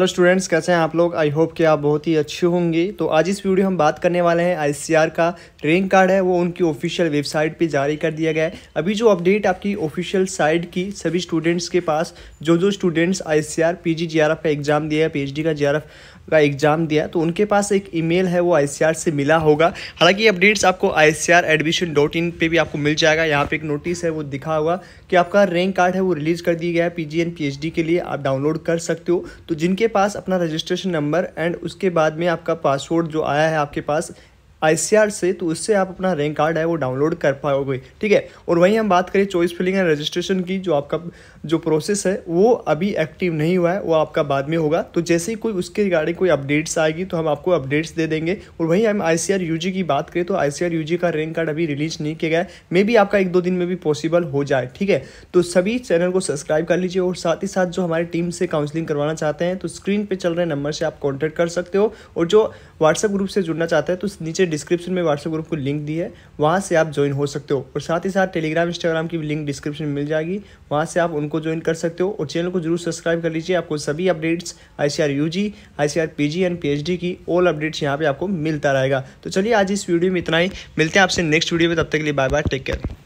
hello students कैसे हैं आप लोग आई होप कि आप बहुत ही अच्छे होंगे तो आज इस वीडियो हम बात करने वाले हैं आईसीआर का रेंक कार्ड है वो उनकी ऑफिशियल वेबसाइट पे जारी कर दिया गया है अभी जो अपडेट आपकी ऑफिशियल साइट की सभी स्टूडेंट्स के पास जो जो स्टूडेंट्स आईसीआर पीजी जीआरएफ का एग्ज़ाम दिया है पी का जी का एग्ज़ाम दिया तो उनके पास एक ईमेल है वो आई से मिला होगा हालांकि अपडेट्स आपको आई सी पर भी आपको मिल जाएगा यहाँ पर एक नोटिस है वो दिखा होगा कि आपका रैंक कार्ड है वो रिलीज़ कर दिया गया है पी जी के लिए आप डाउनलोड कर सकते हो तो जिनके उसके पास अपना रजिस्ट्रेशन नंबर एंड उसके बाद में आपका पासवर्ड जो आया है आपके पास आई से तो उससे आप अपना रैंक कार्ड है वो डाउनलोड कर पाओगे ठीक है और वहीं हम बात करें चॉइस फिलिंग एंड रजिस्ट्रेशन की जो आपका जो प्रोसेस है वो अभी एक्टिव नहीं हुआ है वो आपका बाद में होगा तो जैसे ही कोई उसके रिगार्डिंग कोई अपडेट्स आएगी तो हम आपको अपडेट्स दे देंगे और वहीं हम आई सी की बात करें तो आई सी का रैंक कार्ड अभी रिलीज नहीं किया गया मे बी आपका एक दो दिन में भी पॉसिबल हो जाए ठीक है तो सभी चैनल को सब्सक्राइब कर लीजिए और साथ ही साथ जो हमारी टीम से काउंसलिंग करवाना चाहते हैं तो स्क्रीन पर चल रहे नंबर से आप कॉन्टैक्ट कर सकते हो और जो व्हाट्सएप ग्रुप से जुड़ना चाहते हैं तो नीचे डिस्क्रिप्शन में व्हाट्सएप ग्रुप को लिंक दी है वहाँ से आप ज्वाइन हो सकते हो और साथ ही साथ टेलीग्राम इंस्टाग्राम की भी लिंक डिस्क्रिप्शन में मिल जाएगी वहाँ से आप उनको ज्वाइन कर सकते हो और चैनल को जरूर सब्सक्राइब कर लीजिए आपको सभी updates I C R U G I C R P G and P H D की ऑल अपडेट्स यहाँ पर आपको मिलता रहेगा तो चलिए आज इस वीडियो में इतना ही मिलते हैं आपसे नेक्स्ट वीडियो में तब तक के लिए बाय बाय टेक केयर